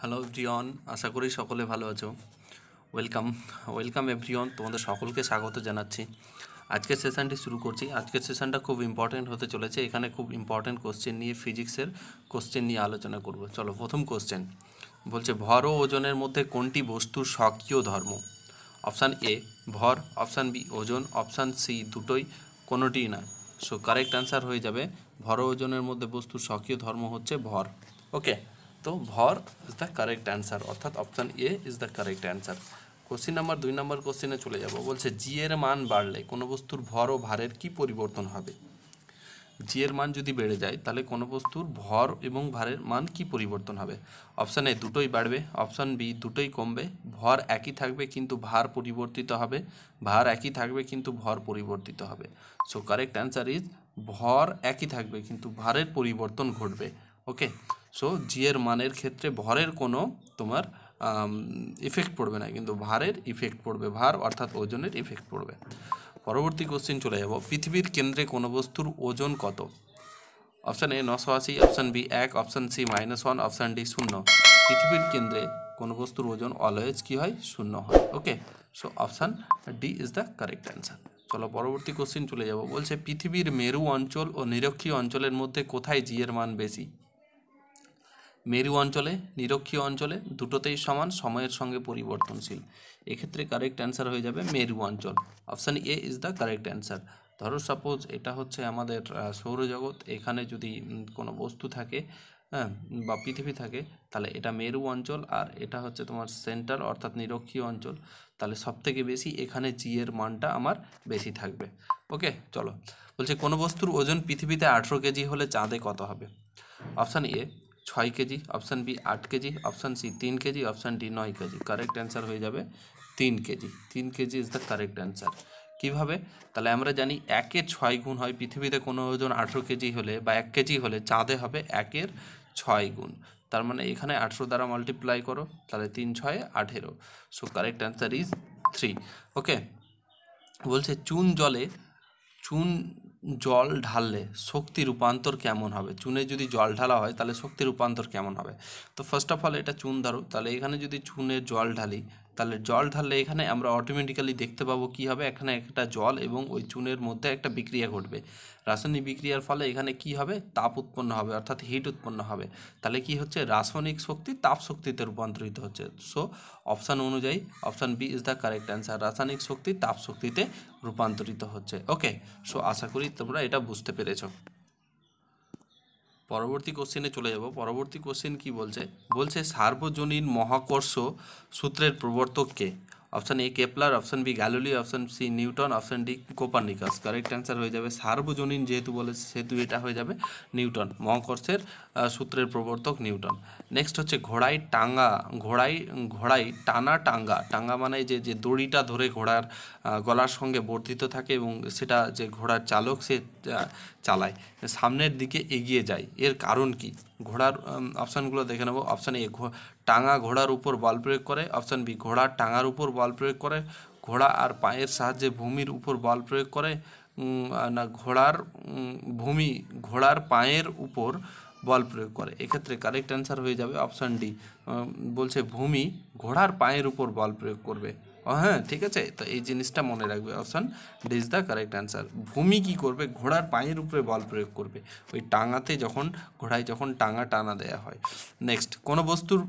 hello everyone আশা করি সকলে ভালো আছো ওয়েলকাম ওয়েলকাম এভরিওন তোমাদের সকলকে স্বাগত জানাচ্ছি আজকের সেশনটি শুরু করছি আজকের সেশনটা খুব ইম্পর্টেন্ট হতে চলেছে এখানে খুব ইম্পর্টেন্ট কোশ্চেন নিয়ে ফিজিক্সের কোশ্চেন নিয়ে আলোচনা করব চলো প্রথম কোশ্চেন বলছে ভর ও ওজনের মধ্যে কোনটি বস্তুর স্বকীয় ধর্ম অপশান এ ভর অপশান বি ওজন অপশান সি দুটোই কোনোটিই না সো কারেক্ট অ্যান্সার হয়ে যাবে ভর ওজনের মধ্যে বস্তুর স্বকীয় ধর্ম হচ্ছে ভর ওকে তো ভর ইজ দ্য কারেক্ট অ্যান্সার অর্থাৎ option A is the correct answer question number দুই নম্বর কোশ্চিনে চলে যাব বলছে জি এর মান বাড়লে কোনো বস্তুর ভর ও ভারের কি পরিবর্তন হবে জি এর মান যদি বেড়ে যায় তাহলে কোনো বস্তুর ভর এবং ভারের মান কি পরিবর্তন হবে অপশান এ দুটোই বাড়বে অপশান বি দুটোই কমবে ভর একই থাকবে কিন্তু ভার পরিবর্তিত হবে ভার একই থাকবে কিন্তু ভর পরিবর্তিত হবে সো কারেক্ট অ্যান্সার ইজ ভর একই থাকবে কিন্তু ভারের পরিবর্তন ঘটবে ওকে সো জি এর মানের ক্ষেত্রে ভরের কোনো তোমার ইফেক্ট পড়বে না কিন্তু ভারের ইফেক্ট পড়বে ভার অর্থাৎ ওজনের ইফেক্ট পড়বে পরবর্তী কোশ্চিন চলে যাব পৃথিবীর কেন্দ্রে কোনো বস্তুর ওজন কত অপশান এ নশো আশি অপশান বি এক option C minus one option D শূন্য পৃথিবীর কেন্দ্রে কোনো বস্তুর ওজন অলওয়েজ কী হয় শূন্য হয় okay so option D is the correct answer চলো পরবর্তী কোশ্চিন চলে যাব বলছে পৃথিবীর মেরু অঞ্চল ও নিরক্ষী অঞ্চলের মধ্যে কোথায় জিয়ের মান বেশি মেরু অঞ্চলে নিরক্ষীয় অঞ্চলে দুটোতেই সমান সময়ের সঙ্গে পরিবর্তনশীল এক্ষেত্রে কারেক্ট অ্যান্সার হয়ে যাবে মেরু অঞ্চল option A is the correct answer ধরো সাপোজ এটা হচ্ছে আমাদের সৌরজগৎ এখানে যদি কোনো বস্তু থাকে হ্যাঁ বা পৃথিবী থাকে তাহলে এটা মেরু অঞ্চল আর এটা হচ্ছে তোমার সেন্টার অর্থাৎ নিরক্ষীয় অঞ্চল তাহলে সবথেকে বেশি এখানে জিয়ের মানটা আমার বেশি থাকবে ওকে চলো বলছে কোনো বস্তুর ওজন পৃথিবীতে আঠেরো কেজি হলে চাঁদে কত হবে অপশান এ ছয় কেজি অপশান বি আট কেজি অপশান সি তিন কেজি অপশান ডি নয় কেজি কারেক্ট অ্যান্সার হয়ে যাবে তিন কেজি তিন KG is the correct answer কীভাবে তাহলে আমরা জানি একের ছয় গুণ হয় পৃথিবীতে কোনো ওজন আঠেরো কেজি হলে বা এক কেজি হলে চাঁদে হবে একের ছয় গুণ তার মানে এখানে আঠেরো দ্বারা মাল্টিপ্লাই করো তাহলে তিন ছয় আঠেরো so correct answer is three okay বলছে চুন জলে চুন জল ঢাললে শক্তি রূপান্তর কেমন হবে চুনে যদি জল ঢালা হয় তাহলে শক্তি রূপান্তর কেমন হবে তো ফার্স্ট অফ অল এটা চুন ধরো তাহলে এখানে যদি চুনে জল ঢালি তাহলে জল ঢাললে এখানে আমরা অটোমেটিক্যালি দেখতে পাবো কি হবে এখানে একটা জল এবং ওই চুনের মধ্যে একটা বিক্রিয়া ঘটবে রাসায়নিক বিক্রিয়ার ফলে এখানে কি হবে তাপ উৎপন্ন হবে অর্থাৎ হিট উৎপন্ন হবে তাহলে কি হচ্ছে রাসায়নিক শক্তি তাপ শক্তিতে রূপান্তরিত হচ্ছে সো অপশান অনুযায়ী option B is the correct answer রাসায়নিক শক্তি তাপ শক্তিতে রূপান্তরিত হচ্ছে ওকে সো আশা করি তোমরা এটা বুঝতে পেরেছো পরবর্তী কোশ্চেনে চলে যাব পরবর্তী কোশ্চেন কি বলছে বলছে সার্বজনীন মহাকর্ষ সূত্রের প্রবর্তককে option A Kepler option B Galileo option C Newton option D Copernicus correct answer হয়ে যাবে সার্বজনীন যেহেতু বলেছে সেহেতু এটা হয়ে যাবে নিউটন মহাকর্ষের সূত্রের প্রবর্তক নিউটন নেক্সট হচ্ছে ঘোড়ায় টাঙ্গা ঘোড়ায় ঘোড়ায় টানা টাঙ্গা টাঙ্গা মানে যে যে দড়িটা ধরে ঘোড়ার গলার সঙ্গে বর্ধিত থাকে এবং সেটা যে ঘোড়ার চালক সে চালায় সামনের দিকে এগিয়ে যায় এর কারণ কি ঘোড়ার অপশানগুলো দেখে নেব অপশান এ টাঙা ঘোড়ার উপর বল প্রয়োগ করে অপশান বি ঘোড়া টাঙার উপর বল প্রয়োগ করে ঘোড়া আর পায়ের সাহায্যে ভূমির উপর বল প্রয়োগ করে না ঘোড়ার ভূমি ঘোড়ার পায়ের উপর বল প্রয়োগ করে এক্ষেত্রে কারেক্ট অ্যান্সার হয়ে যাবে অপশান ডি বলছে ভূমি ঘোড়ার পায়ের উপর বল প্রয়োগ করবে হ্যাঁ ঠিক আছে তো এই জিনিসটা মনে রাখবে option D is the correct answer ভূমি কি করবে ঘোড়ার পায়ের উপরে বল প্রয়োগ করবে ওই টাঙাতে যখন ঘোড়ায় যখন টাঙা টানা দেয়া হয় নেক্সট কোনো বস্তুর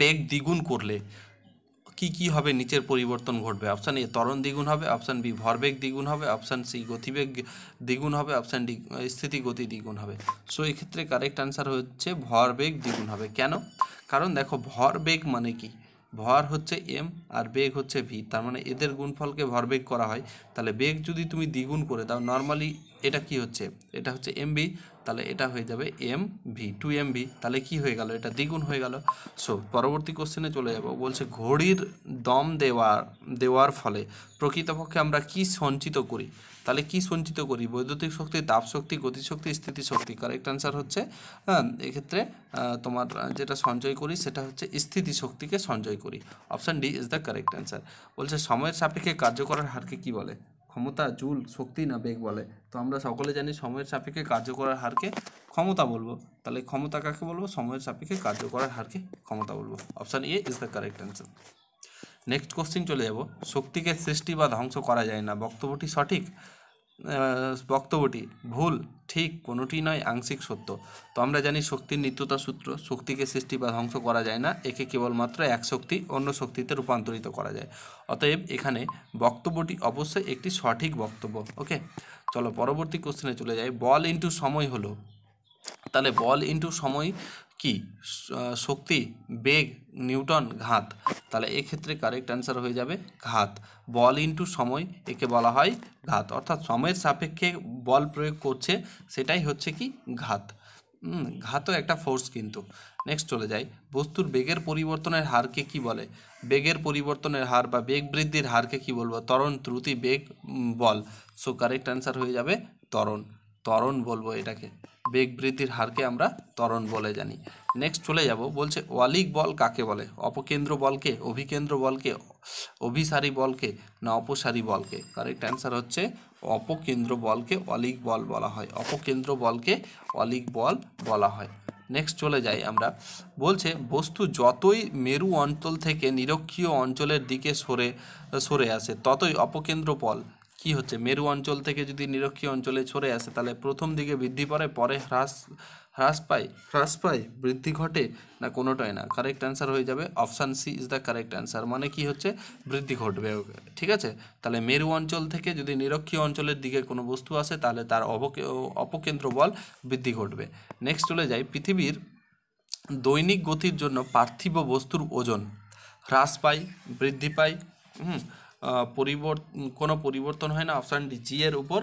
বেগ দ্বিগুণ করলে কি কি হবে নিচের পরিবর্তন ঘটবে অপশান এ ত্বরণ দ্বিগুণ হবে অপশান বি ভরবেগ দ্বিগুণ হবে অপশান সি গতিবেগ দ্বিগুণ হবে অপশান ডি স্থিতি গতি দ্বিগুণ হবে সো এক্ষেত্রে কারেক্ট আনসার হচ্ছে ভরবেগ দ্বিগুণ হবে কেন কারণ দেখো ভরবেগ মানে কি ভর হচ্ছে এম আর বেগ হচ্ছে ভি তার মানে এদের গুণফলকে ভরবেগ করা হয় তাহলে বেগ যদি তুমি দ্বিগুণ করে দাও নর্মালি এটা কি হচ্ছে এটা হচ্ছে এম বি তাহলে এটা হয়ে যাবে M V to M V তাহলে কী হয়ে গেল এটা দ্বিগুণ হয়ে গেল সো পরবর্তী কোশ্চেনে চলে যাব বলছে ঘড়ির দম দেওয়ার দেওয়ার ফলে প্রকৃতপক্ষে আমরা কি সঞ্চিত করি তাহলে কি সঞ্চিত করি বৈদ্যুতিক শক্তি তাপ শক্তি গতিশক্তি স্থিতিশক্তি কারেক্ট অ্যান্সার হচ্ছে হ্যাঁ, এক্ষেত্রে তোমার যেটা সঞ্চয় করি সেটা হচ্ছে স্থিতিশক্তিকে সঞ্চয় করি option D is the correct answer বলছে সময়ের সাপেক্ষে কার্যকরের হারকে কি বলে ক্ষমতা জুল শক্তি না বেগ বলে তো আমরা সকলে জানি সময়ের সাপেক্ষে কার্য করার হারকে ক্ষমতা বলবো তাহলে ক্ষমতা কাকে বলবো সময়ের সাপেক্ষে কার্য করার হারকে ক্ষমতা বলবো option A is the correct answer next question চলে যাব শক্তিকে সৃষ্টি বা ধ্বংস করা যায় না বক্তব্যটি সঠিক বক্তব্যটি ভুল ঠিক কোনোটি নয় আংশিক সত্য তো আমরা জানি শক্তির নিত্যতা সূত্র শক্তিকে সৃষ্টি বা ধ্বংস করা যায় না একে কেবলমাত্র এক শক্তি অন্য শক্তিতে রূপান্তরিত করা যায় অতএব এখানে বক্তব্যটি অবশ্যই একটি সঠিক বক্তব্য ওকে চলো পরবর্তী কোশ্চেনে চলে যাই বল ইন্টু সময় হলো তাহলে বল ইন্টু সময় কি শক্তি বেগ নিউটন ঘাত তাহলে এক্ষেত্রে কারেক্ট অ্যান্সার হয়ে যাবে ঘাত বল ইন্টু সময় একে বলা হয় ঘাত অর্থাৎ সময়ের সাপেক্ষে বল প্রয়োগ করছে সেটাই হচ্ছে কি ঘাত ঘাতও একটা ফোর্স কিন্তু নেক্সট চলে যাই বস্তুর বেগের পরিবর্তনের হারকে কি বলে বেগের পরিবর্তনের হার বা বেগ বৃদ্ধির হারকে কি বলবো তরণ ত্রুতি বেগ বল সো কারেক্ট অ্যান্সার হয়ে যাবে তরণ ত্বরণ বলবো এটাকে বেগ বৃদ্ধির হারকে আমরা ত্বরণ বলে জানি নেক্সট চলে যাব বলছে অলিক বল কাকে বলে অপকেন্দ্র বলকে অভিকেন্দ্র বলকে অভিসারী বলকে না অপসারী বলকে কারেক্ট অ্যান্সার হচ্ছে অপকেন্দ্র বলকে অলিক বল বলা হয় অপকেন্দ্র বলকে অলিক বল বলা হয় নেক্সট চলে যাই আমরা বলছে বস্তু যতই মেরু অঞ্চল থেকে নিরক্ষীয় অঞ্চলের দিকে সরে সরে আসে ততই অপকেন্দ্র বল কি হচ্ছে মেরু অঞ্চল থেকে যদি নিরক্ষীয় অঞ্চলে ছড়ে আসে তাহলে প্রথম দিকে বৃদ্ধি পড়ে পরে হ্রাস হ্রাস পায় হ্রাস পায় বৃদ্ধি ঘটে না কোনোটাই না কারেক্ট অ্যান্সার হয়ে যাবে option C is the correct answer মানে কি হচ্ছে বৃদ্ধি ঘটবে ঠিক আছে তাহলে মেরু অঞ্চল থেকে যদি নিরক্ষীয় অঞ্চলের দিকে কোনো বস্তু আসে তাহলে তার অবকে অপকেন্দ্র বল বৃদ্ধি ঘটবে নেক্সট চলে যাই পৃথিবীর দৈনিক গতির জন্য পার্থিব বস্তুর ওজন হ্রাস পায় বৃদ্ধি পায় হুম পরিবর্তন কোনো পরিবর্তন হয় না অপশান ডি জি এর উপর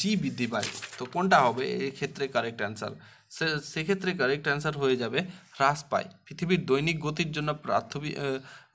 জি বৃদ্ধি পায় তো কোনটা হবে এই ক্ষেত্রে কারেক্ট অ্যান্সার সেক্ষেত্রে কারেক্ট অ্যান্সার হয়ে যাবে হ্রাস পায় পৃথিবীর দৈনিক গতির জন্য পার্থবী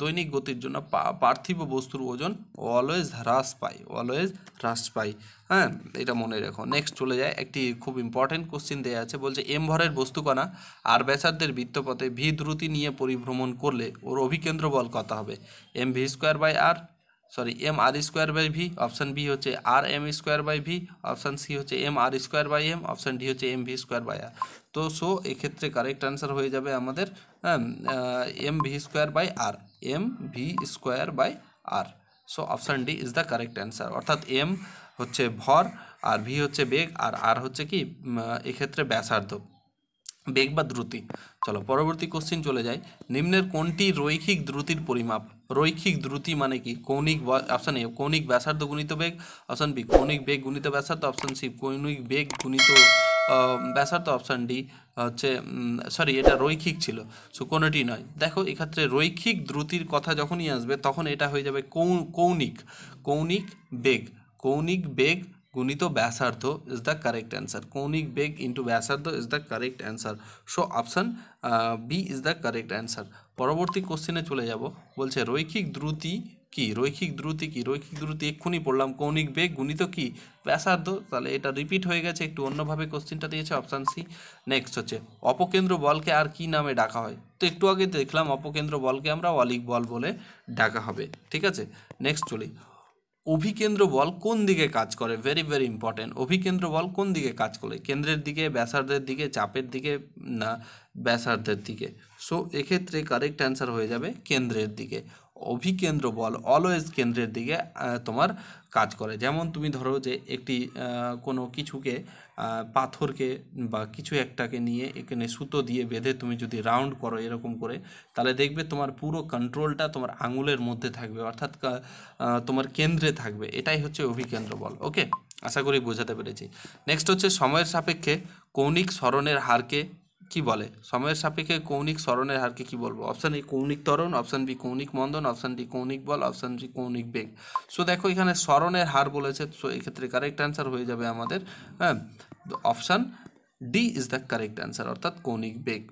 দৈনিক গতির জন্য পার্থিব বস্তুর ওজন অলওয়েজ হ্রাস পায় অলওয়েজ হ্রাস পায় হ্যাঁ এটা মনে রেখো নেক্সট চলে যায় একটি খুব ইম্পর্টেন্ট কোশ্চেন দেওয়া আছে বলছে এম ভরের বস্তুকণা আর ব্যাসার্ধের বৃত্তপথে ভি দ্রুতি নিয়ে পরিভ্রমণ করলে ওর অভিকেন্দ্র বল কত হবে M V square by R sorry M R square by V option B হচ্ছে R M square by V option C হচ্ছে M R square by M option D হচ্ছে এম ভি স্কয়ার বাই তো so এই ক্ষেত্রে correct answer হয়ে যাবে আমাদের M V square by R M V square by R so option D is the correct answer অর্থাৎ M হচ্ছে ভর আর ভি হচ্ছে বেগ আর আর হচ্ছে কি এই ক্ষেত্রে ব্যাসার্ধ বেগ বা দ্রুতি চলো পরবর্তী কোশ্চিন চলে যাই নিম্নের কোনটি রৈখিক দ্রুতির পরিমাপ রৈখিক দ্রুতি মানে কি কৌণিক অপশান এ কৌণিক ব্যাসার্ধ গুণিত বেগ অপশান বি কৌণিক বেগ গুণিত ব্যাসার্ধ অপশান সি কৌণিক বেগ গুণিত ব্যাসার্ধ অপশান ডি হচ্ছে সরি এটা রৈখিক ছিল সো কোনোটি নয় দেখো এক্ষেত্রে রৈখিক দ্রুতির কথা যখনই আসবে তখন এটা হয়ে যাবে কৌ কৌণিক কৌণিক বেগ কৌণিক বেগ গুণিত ব্যাসার্ধ ইজ দ্য কারেক্ট অ্যান্সার কৌণিক বেগ ইন্টু ব্যাসার্ধ is the correct answer so option B is the correct answer পরবর্তী কোশ্চেনে চলে যাব বলছে রৈখিক দ্রুতি কি রৈখিক দ্রুতি কি রৈখিক দ্রুতি এক্ষুনি পড়লাম কৌণিক বেগ গুণিত কি ব্যাসার্ধ তাহলে এটা রিপিট হয়ে গেছে একটু অন্যভাবে কোশ্চেনটা দিয়েছে অপশান সি নেক্সট হচ্ছে অপকেন্দ্র বলকে আর কি নামে ডাকা হয় তো একটু আগে দেখলাম অপকেন্দ্র বলকে আমরা অলিক বল বলে ডাকা হবে ঠিক আছে নেক্সট চলি অভিকেন্দ্র বল কোন দিকে কাজ করে ভেরি ভেরি ইম্পর্টেন্ট অভিকেন্দ্র বল কোন দিকে কাজ করে কেন্দ্রের দিকে ব্যাসার্ধের দিকে চাপের দিকে না ব্যাসার্ধের দিকে সো এক্ষেত্রে কারেক্ট অ্যান্সার হয়ে যাবে কেন্দ্রের দিকে অভিকেন্দ্র বল অলওয়েজ কেন্দ্রের দিকে তোমার কাজ করে যেমন তুমি ধরো যে একটি কোনো কিছুকে পাথরকে বা কিছু একটাকে নিয়ে এখানে সুতো দিয়ে বেঁধে তুমি যদি রাউন্ড করো এরকম করে তাহলে দেখবে তোমার পুরো কন্ট্রোলটা তোমার আঙুলের মধ্যে থাকবে অর্থাৎ তোমার কেন্দ্রে থাকবে এটাই হচ্ছে অভিকেন্দ্র বল ওকে আশা করি বোঝাতে পেরেছি নেক্সট হচ্ছে সময়ের সাপেক্ষে কৌণিক স্মরণের হারকে কি বলে সময়ের সাপেক্ষে কৌণিক স্মরণের হারকে কি বলবো অপশান এ কৌণিক তরণ অপশান বি কৌণিক মন্দন অপশান ডি কৌণিক বল অপশান সি কৌণিক বেগ সো দেখো এখানে স্মরণের হার বলেছে সো এক্ষেত্রে কারেক্ট অ্যান্সার হয়ে যাবে আমাদের হ্যাঁ option D is the correct answer অর্থাৎ কৌণিক বেগ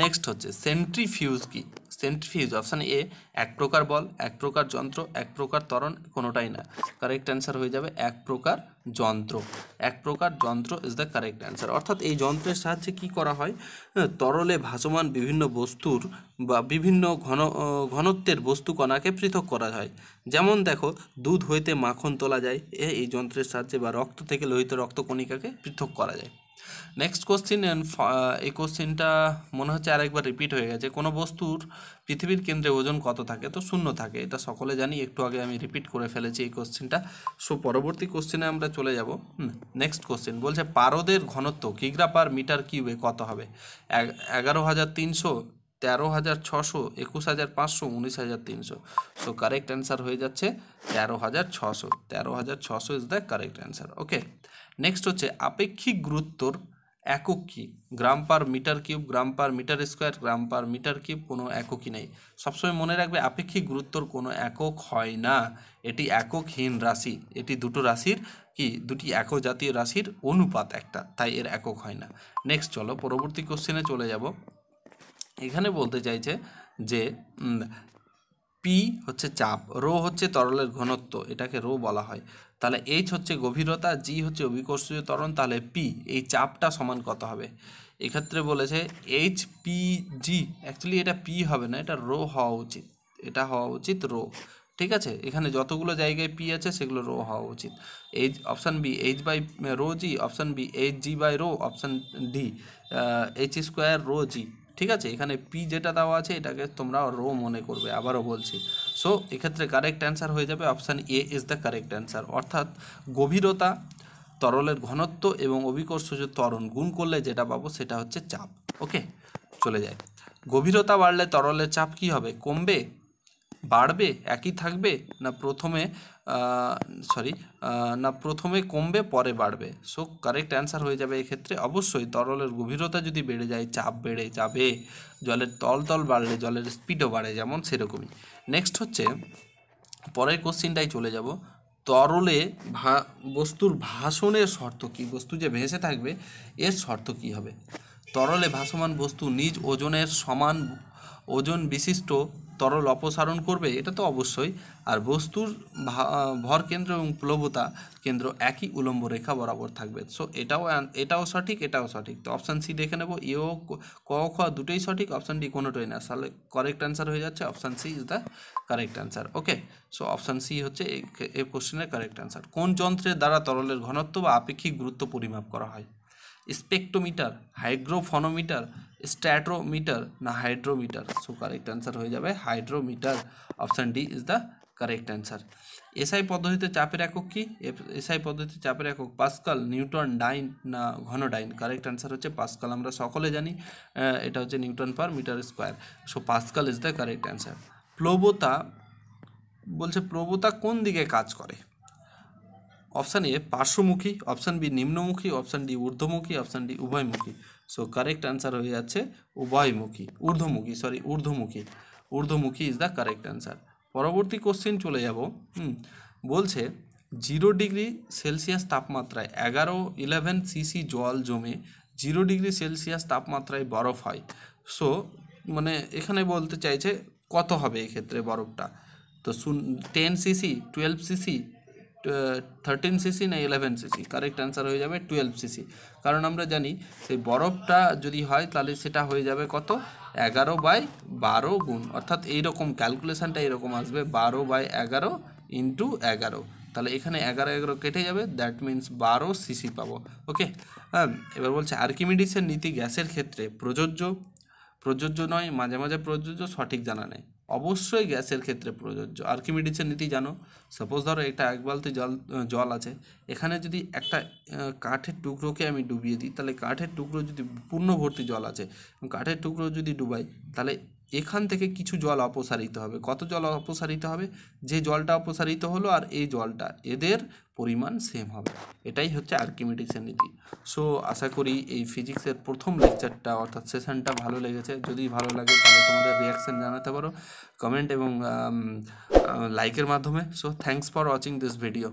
নেক্সট হচ্ছে সেন্ট্রিফিউজ কি সেন্ট্রিফিউজ অপশান এ এক প্রকার বল এক প্রকার যন্ত্র এক প্রকার তরণ কোনোটাই না কারেক্ট অ্যান্সার হয়ে যাবে এক প্রকার যন্ত্র এক প্রকার যন্ত্র ইজ দ্য কারেক্ট অ্যান্সার অর্থাৎ এই যন্ত্রের সাহায্যে কি করা হয় হ্যাঁ, তরলে ভাসমান বিভিন্ন বস্তুর বা বিভিন্ন ঘন ঘনত্বের বস্তু কণাকে পৃথক করা হয় যেমন দেখো দুধ হইতে মাখন তোলা যায় এই যন্ত্রের সাহায্যে বা রক্ত থেকে লোহিত রক্তকণিকাকে পৃথক করা যায় নেক্সট কোশ্চিন uh, এই কোশ্চিনটা মনে হচ্ছে আরেকবার রিপিট হয়ে গেছে কোনো বস্তুর পৃথিবীর কেন্দ্রে ওজন কত থাকে তো শূন্য থাকে এটা সকলে জানি একটু আগে আমি রিপিট করে ফেলেছি এই কোশ্চিনটা সো পরবর্তী কোশ্চেনে আমরা চলে যাব নেক্সট কোশ্চেন বলছে পারদের ঘনত্ব কিগ্রা পার মিটার কিউবে কত হবে এগারো হাজার তিনশো তেরো হাজার ছশো একুশ হাজার পাঁচশো উনিশ হাজার তিনশো সো কারেক্ট অ্যান্সার হয়ে যাচ্ছে তেরো হাজার ছশো তেরো হাজার ছশো is the correct answer okay next হচ্ছে আপেক্ষিক গুরুত্বর একক কী gram per metre cube gram per metre square gram per metre cube কোনো এককই নেই সবসময় মনে রাখবে আপেক্ষিক গুরুত্বর কোনো একক হয় না এটি এককহীন রাশি এটি দুটো রাশির কি দুটি একক জাতীয় রাশির অনুপাত একটা তাই এর একক হয় না নেক্সট চলো পরবর্তী কোশ্চেনে চলে যাব এখানে বলতে চাইছে যে পি হচ্ছে চাপ রো হচ্ছে তরলের ঘনত্ব এটাকে রো বলা হয় তাহলে এইচ হচ্ছে গভীরতা জি হচ্ছে অভিকর্ষীয় তরণ তাহলে পি এই চাপটা সমান কত হবে এক্ষেত্রে বলেছে এইচ পি জি অ্যাকচুয়ালি এটা পি হবে না এটা রো হওয়া উচিত এটা হওয়া উচিত রো ঠিক আছে এখানে যতগুলো জায়গায় পি আছে সেগুলো রো হওয়া উচিত H option B H by rho G option B H G by rho option D H square rho G ঠিক আছে এখানে পি যেটা দেওয়া আছে এটাকে তোমরা রো মনে করবে আবারও বলছি সো এক্ষেত্রে কারেক্ট অ্যান্সার হয়ে যাবে option A is the correct answer অর্থাৎ গভীরতা তরলের ঘনত্ব এবং অভিকর্ষ যে তরণ গুণ করলে যেটা পাবো সেটা হচ্ছে চাপ ওকে চলে যায় গভীরতা বাড়লে তরলের চাপ কি হবে কমবে বাড়বে একই থাকবে না প্রথমে সরি না প্রথমে কমবে পরে বাড়বে সো কারেক্ট অ্যান্সার হয়ে যাবে এক্ষেত্রে অবশ্যই তরলের গভীরতা যদি বেড়ে যায় চাপ বেড়ে যাবে জলের তল তল বাড়লে জলের স্পিডও বাড়ে যেমন সেরকমই নেক্সট হচ্ছে পরের কোশ্চিনটাই চলে যাব তরলে ভা বস্তুর ভাষণের শর্ত কী বস্তু যে ভেসে থাকবে এর শর্ত কী হবে তরলে ভাসমান বস্তু নিজ ওজনের সমান ওজন বিশিষ্ট তরল অপসারণ করবে এটা তো অবশ্যই আর বস্তুর ভর কেন্দ্র এবং প্লবতা কেন্দ্র একই উলম্ব রেখা বরাবর থাকবে সো এটাও এটাও সঠিক এটাও সঠিক তো অপশান সি দেখে নেব ইও ক খ দুটোই সঠিক অপশান ডি কোনোটাই না তাহলে কারেক্ট অ্যান্সার হয়ে যাচ্ছে option C is the correct answer okay so option C হচ্ছে এই কোশ্চেনের কারেক্ট অ্যান্সার কোন যন্ত্রের দ্বারা তরলের ঘনত্ব বা আপেক্ষিক গুরুত্ব পরিমাপ করা হয় স্পেকটোমিটার হাইগ্রোফনোমিটার স্ট্যাট্রোমিটার না হাইড্রোমিটার সো কারেক্ট অ্যান্সার হয়ে যাবে hydrometer option D is the correct answer SI পদ্ধতিতে চাপের একক কি এসআই পদ্ধতিতে চাপের একক পাসকাল নিউটন ডাইন না ঘন ডাইন কারেক্ট অ্যান্সার হচ্ছে পাসকাল আমরা সকলে জানি এটা হচ্ছে newton per metre square so pascal is the correct answer প্লবতা বলছে প্রবতা কোন দিকে কাজ করে অপশান এ পার্শ্বমুখী অপশান বি নিম্নমুখী অপশান ডি ঊর্ধ্বমুখী অপশান ডি উভয়মুখী সো কারেক্ট অ্যান্সার হয়ে যাচ্ছে উভয়মুখী ঊর্ধ্বমুখী সরি ঊর্ধ্বমুখী ঊর্ধ্বমুখী ইজ দ্য কারেক্ট অ্যান্সার পরবর্তী কোশ্চেন চলে যাব হুম বলছে জিরো ডিগ্রি সেলসিয়াস তাপমাত্রায় এগারো ইলেভেন সিসি জল জমে জিরো ডিগ্রি সেলসিয়াস তাপমাত্রায় বরফ হয় সো মানে এখানে বলতে চাইছে কত হবে এক্ষেত্রে বরফটা তো শুন ten CC twelve CC thirteen CC না ইলেভেন সিসি কারেক্ট অ্যান্সার হয়ে যাবে টুয়েলভ সিসি কারণ আমরা জানি সেই বরফটা যদি হয় তাহলে সেটা হয়ে যাবে কত এগারো বাই বারো গুণ অর্থাৎ এইরকম ক্যালকুলেশানটা এরকম আসবে বারো বাই এগারো ইন্টু এগারো তাহলে এখানে এগারো এগারো কেটে যাবে দ্যাট মিন্স বারো সিসি পাবো ওকে হ্যাঁ এবার বলছে আর্কিমিডিসের নীতি গ্যাসের ক্ষেত্রে প্রযোজ্য প্রযোজ্য নয় মাঝে মাঝে প্রযোজ্য সঠিক জানা নেই অবশ্যই গ্যাসের ক্ষেত্রে প্রযোজ্য আর্কিমিডিসের নীতি জানো সাপোজ ধরো এটা এক বালতি জল জল আছে এখানে যদি একটা কাঠের টুকরোকে আমি ডুবিয়ে দিই তাহলে কাঠের টুকরো যদি পূর্ণ ভর্তি জল আছে কাঠের টুকরো যদি ডুবাই তাহলে এখান থেকে কিছু জল অপসারিত হবে কত জল অপসারিত হবে যে জলটা অপসারিত হলো আর এই জলটা এদের পরিমাণ সেম হবে এটাই হচ্ছে আর্কিমেটিক্সের নীতি সো আশা করি এই ফিজিক্সের প্রথম লেকচারটা অর্থাৎ সেশনটা ভালো লেগেছে যদি ভালো লাগে তাহলে তোমাদের রিয়াকশান জানাতে পারো কমেন্ট এবং লাইকের মাধ্যমে so thanks for watching this video